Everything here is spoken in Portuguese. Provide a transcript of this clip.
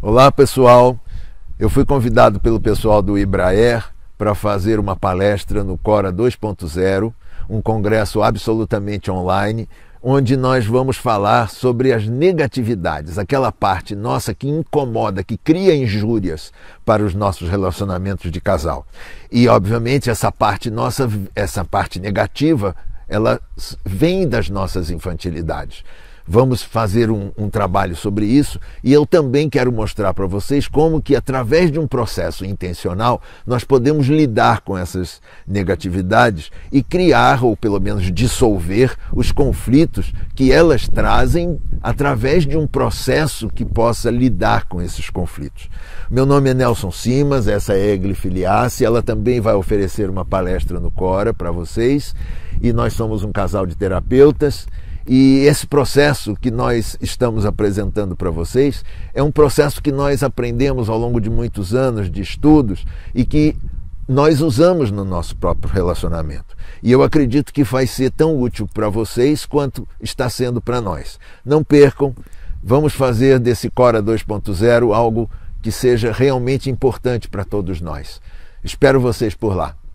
Olá pessoal, eu fui convidado pelo pessoal do Ibraer para fazer uma palestra no Cora 2.0, um congresso absolutamente online, onde nós vamos falar sobre as negatividades, aquela parte nossa que incomoda, que cria injúrias para os nossos relacionamentos de casal. E obviamente essa parte nossa, essa parte negativa, ela vem das nossas infantilidades. Vamos fazer um, um trabalho sobre isso e eu também quero mostrar para vocês como que através de um processo intencional nós podemos lidar com essas negatividades e criar ou pelo menos dissolver os conflitos que elas trazem através de um processo que possa lidar com esses conflitos. Meu nome é Nelson Simas, essa é Egli Filiassi, ela também vai oferecer uma palestra no Cora para vocês e nós somos um casal de terapeutas e esse processo que nós estamos apresentando para vocês é um processo que nós aprendemos ao longo de muitos anos de estudos e que nós usamos no nosso próprio relacionamento. E eu acredito que vai ser tão útil para vocês quanto está sendo para nós. Não percam, vamos fazer desse Cora 2.0 algo que seja realmente importante para todos nós. Espero vocês por lá.